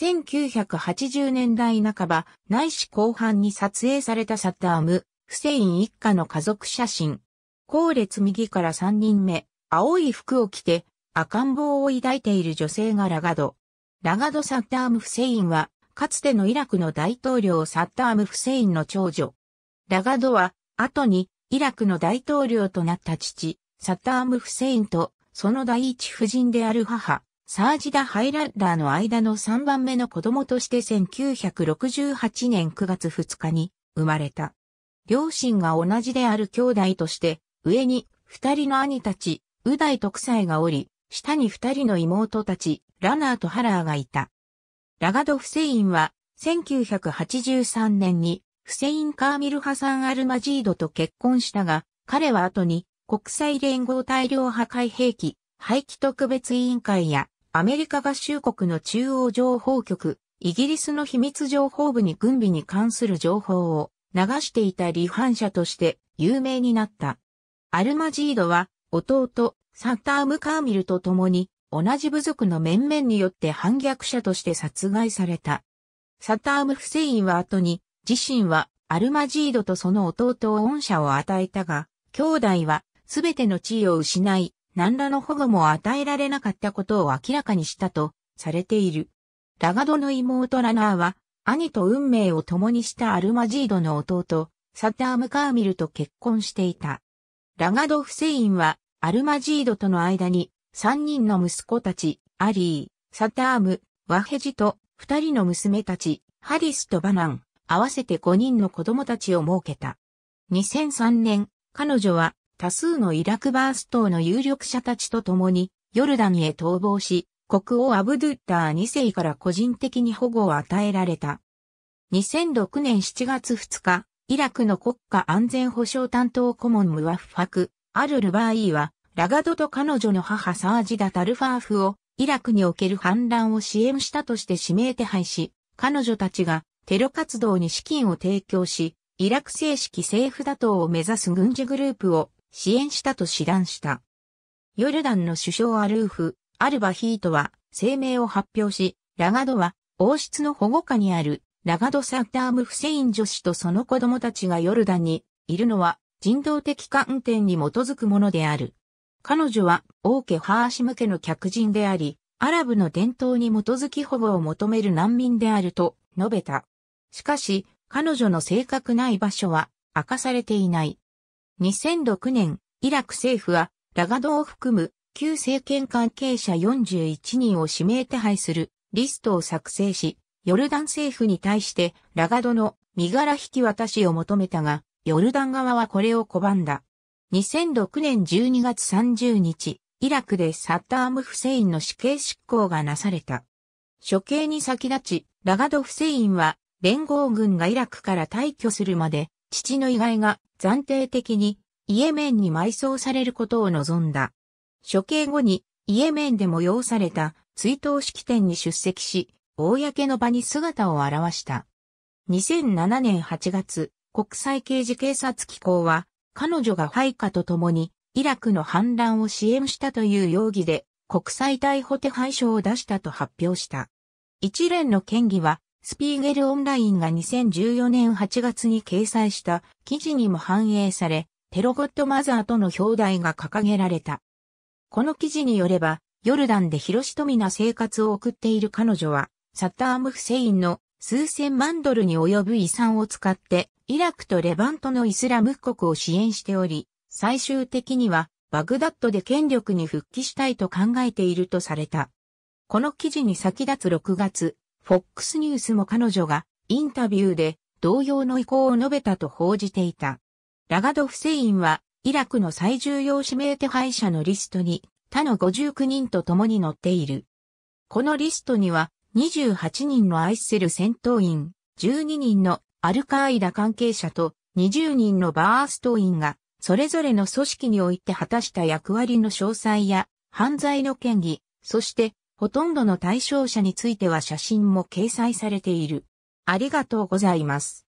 1980年代半ば、内視後半に撮影されたサッダーム、フセイン一家の家族写真。後列右から3人目、青い服を着て、赤ん坊を抱いている女性がラガド。ラガド・サッダーム・フセインは、かつてのイラクの大統領サッダーム・フセインの長女。ラガドは、後に、イラクの大統領となった父、サッダーム・フセインと、その第一夫人である母、サージダ・ハイランダーの間の3番目の子供として1968年9月2日に生まれた。両親が同じである兄弟として、上に二人の兄たち、ウダイ特妻がおり、下に二人の妹たち、ラナーとハラーがいた。ラガド・フセインは、1983年に、フセイン・カーミル・ハサン・アルマジードと結婚したが、彼は後に、国際連合大量破壊兵器、廃棄特別委員会や、アメリカ合衆国の中央情報局、イギリスの秘密情報部に軍備に関する情報を流していた離反者として有名になった。アルマジードは弟、サッターム・カーミルと共に同じ部族の面々によって反逆者として殺害された。サターム・フセインは後に、自身はアルマジードとその弟を恩赦を与えたが、兄弟はすべての地位を失い、何らの保護も与えられなかったことを明らかにしたとされている。ラガドの妹ラナーは、兄と運命を共にしたアルマジードの弟、サターム・カーミルと結婚していた。ラガド・フセインは、アルマジードとの間に、三人の息子たち、アリー、サターム、ワヘジと、二人の娘たち、ハリスとバナン、合わせて五人の子供たちを設けた。2003年、彼女は、多数のイラクバース島の有力者たちと共に、ヨルダンへ逃亡し、国王アブドゥッター2世から個人的に保護を与えられた。2006年7月2日、イラクの国家安全保障担当顧問ムワフファク、アルルバーイは、ラガドと彼女の母サージダ・タルファーフを、イラクにおける反乱を支援したとして指名手配し、彼女たちがテロ活動に資金を提供し、イラク正式政府打倒を目指す軍事グループを支援したと示談した。ヨルダンの首相アルーフ、アルバヒートは声明を発表し、ラガドは王室の保護下にあるラガド・サッダーム・フセイン女子とその子供たちがヨルダンにいるのは人道的観点に基づくものである。彼女は王家ハーシム家の客人であり、アラブの伝統に基づき保護を求める難民であると述べた。しかし、彼女の正確な居場所は明かされていない。2006年、イラク政府は、ラガドを含む旧政権関係者41人を指名手配するリストを作成し、ヨルダン政府に対してラガドの身柄引き渡しを求めたが、ヨルダン側はこれを拒んだ。2006年12月30日、イラクでサッターム・フセインの死刑執行がなされた。処刑に先立ち、ラガド・フセインは連合軍がイラクから退去するまで、父の遺骸が暫定的にイエメンに埋葬されることを望んだ。処刑後にイエメンで催された追悼式典に出席し、公の場に姿を現した。2007年8月、国際刑事警察機構は、彼女が配下と共に、イラクの反乱を支援したという容疑で、国際逮捕手配書を出したと発表した。一連の嫌疑は、スピーゲルオンラインが2014年8月に掲載した記事にも反映され、テロゴッドマザーとの表題が掲げられた。この記事によれば、ヨルダンで広しとみな生活を送っている彼女は、サッターム・フセインの数千万ドルに及ぶ遺産を使って、イラクとレバントのイスラム国を支援しており、最終的にはバグダッドで権力に復帰したいと考えているとされた。この記事に先立つ6月、FOX ニュースも彼女がインタビューで同様の意向を述べたと報じていた。ラガドフセインはイラクの最重要指名手配者のリストに他の59人と共に載っている。このリストには28人のアイセル戦闘員、12人のアルカーイダ関係者と20人のバースト員がそれぞれの組織において果たした役割の詳細や犯罪の嫌疑、そしてほとんどの対象者については写真も掲載されている。ありがとうございます。